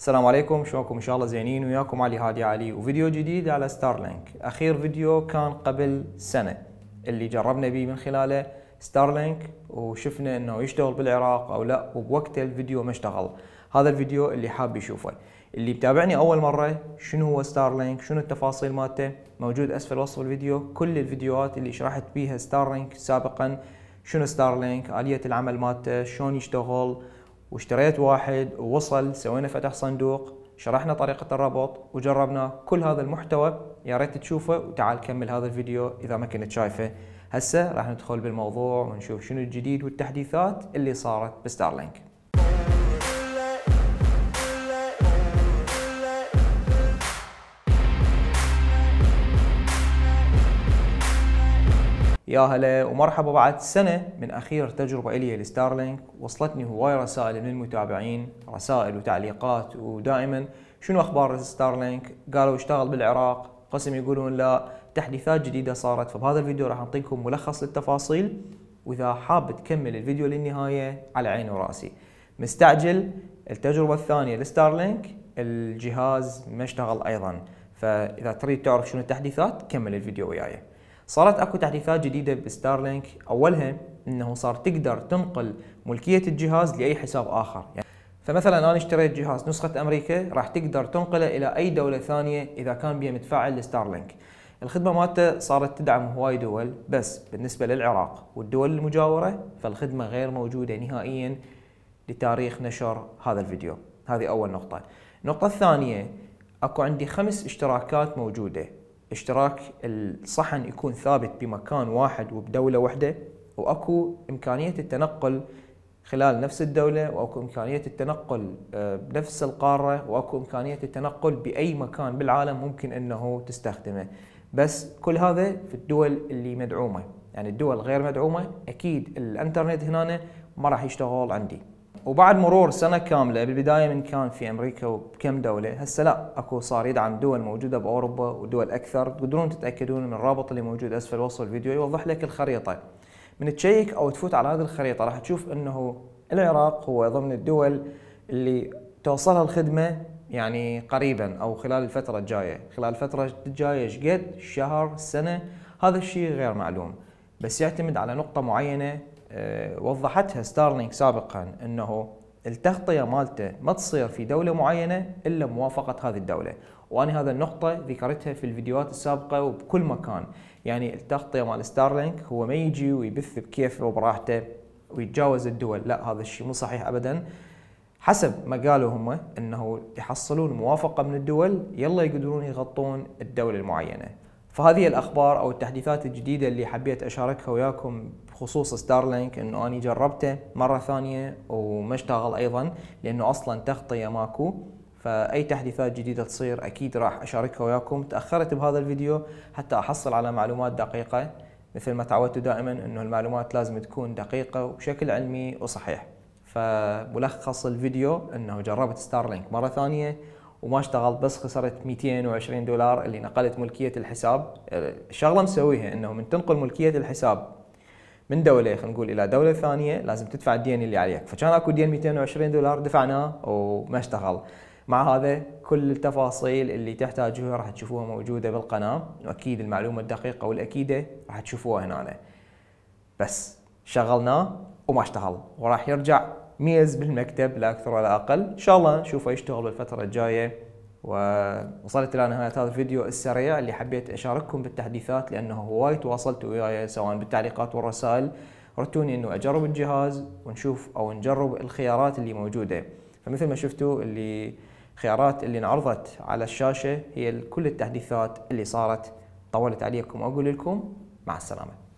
السلام عليكم شلونكم ان شاء الله زينين وياكم علي هادي علي وفيديو جديد على ستارلينك اخير فيديو كان قبل سنه اللي جربنا به من خلاله ستارلينك وشفنا انه يشتغل بالعراق او لا وبوقت الفيديو ما اشتغل هذا الفيديو اللي حاب يشوفه اللي بتابعني اول مره شنو هو ستارلينك شنو التفاصيل مالته موجود اسفل وصف الفيديو كل الفيديوهات اللي شرحت بيها ستارلينك سابقا شنو ستارلينك اليه العمل مالته شلون يشتغل واشتريت واحد ووصل سوينا فتح صندوق شرحنا طريقة الربط وجربنا كل هذا المحتوى يا ريت تشوفه وتعال كمل هذا الفيديو إذا ما كنت شايفه هسه راح ندخل بالموضوع ونشوف شنو الجديد والتحديثات اللي صارت بستارلينك يا هلا ومرحبا بعد سنة من أخير تجربة إلي لستارلينك وصلتني هواي رسائل من المتابعين رسائل وتعليقات ودائما شنو أخبار ستارلينك قالوا اشتغل بالعراق قسم يقولون لا تحديثات جديدة صارت فبهذا الفيديو راح أعطيكم ملخص للتفاصيل وإذا حاب تكمل الفيديو للنهاية على عيني وراسي مستعجل التجربة الثانية لستارلينك الجهاز ما اشتغل أيضا فإذا تريد تعرف شنو التحديثات كمل الفيديو وياي صارت اكو تحديثات جديده بستارلينك اولها انه صار تقدر تنقل ملكيه الجهاز لاي حساب اخر يعني فمثلا انا اشتريت جهاز نسخه امريكا راح تقدر تنقله الى اي دوله ثانيه اذا كان بيها متفاعل ستارلينك الخدمه مالته صارت تدعم هواي دول بس بالنسبه للعراق والدول المجاوره فالخدمه غير موجوده نهائيا لتاريخ نشر هذا الفيديو هذه اول نقطه النقطه الثانيه اكو عندي خمس اشتراكات موجوده اشتراك الصحن يكون ثابت بمكان واحد وبدولة واحدة واكو إمكانية التنقل خلال نفس الدولة واكو إمكانية التنقل آه، بنفس القارة واكو إمكانية التنقل بأي مكان بالعالم ممكن أنه تستخدمه بس كل هذا في الدول اللي مدعومة يعني الدول غير مدعومة أكيد الإنترنت هنا ما راح يشتغل عندي وبعد مرور سنه كامله بالبدايه من كان في امريكا وبكم دوله هسه لا اكو صار يدعم دول موجوده باوروبا ودول اكثر تقدرون تتاكدون من الرابط اللي موجود اسفل وصف الفيديو يوضح لك الخريطه من تشيك او تفوت على هذه الخريطه راح تشوف انه العراق هو ضمن الدول اللي توصلها الخدمه يعني قريبا او خلال الفتره الجايه خلال الفتره الجايه قد شهر سنه هذا الشيء غير معلوم بس يعتمد على نقطه معينه آه، وضحتها ستارلينك سابقا انه التغطيه مالته ما تصير في دوله معينه الا موافقه هذه الدوله، وانا هذا النقطه ذكرتها في الفيديوهات السابقه وبكل مكان، يعني التغطيه مال ستارلينك هو ما يجي ويبث بكيفه وبراحته ويتجاوز الدول، لا هذا الشيء مو صحيح ابدا. حسب ما قالوا هم انه يحصلون موافقه من الدول يلا يقدرون يغطون الدوله المعينه. فهذه الاخبار او التحديثات الجديده اللي حبيت اشاركها وياكم بخصوص ستارلينك انه اني جربته مره ثانيه وما اشتغل ايضا لانه اصلا تغطيه ماكو فاي تحديثات جديده تصير اكيد راح اشاركها وياكم تاخرت بهذا الفيديو حتى احصل على معلومات دقيقه مثل ما تعودتوا دائما انه المعلومات لازم تكون دقيقه وبشكل علمي وصحيح فملخص الفيديو انه جربت ستارلينك مره ثانيه وما اشتغلت بس خسرت 220 دولار اللي نقلت ملكيه الحساب الشغله مسويها انه من تنقل ملكيه الحساب من دوله خلينا نقول الى دوله ثانيه لازم تدفع الدين اللي عليك فكان اكو دين 220 دولار دفعناه وما اشتغل مع هذا كل التفاصيل اللي تحتاجوها راح تشوفوها موجوده بالقناه واكيد المعلومه الدقيقه والاكيده راح تشوفوها هنا بس شغلناه وما اشتغل وراح يرجع ميز بالمكتب لا اكثر ولا اقل ان شاء الله نشوفه يشتغل بالفتره الجايه ووصلت الى نهايه هذا الفيديو السريع اللي حبيت اشارككم بالتحديثات لانه هواي تواصلتوا وياي سواء بالتعليقات والرسائل رتوني انه اجرب الجهاز ونشوف او نجرب الخيارات اللي موجوده فمثل ما شفتوا اللي الخيارات اللي انعرضت على الشاشه هي كل التحديثات اللي صارت طولت عليكم واقول لكم مع السلامه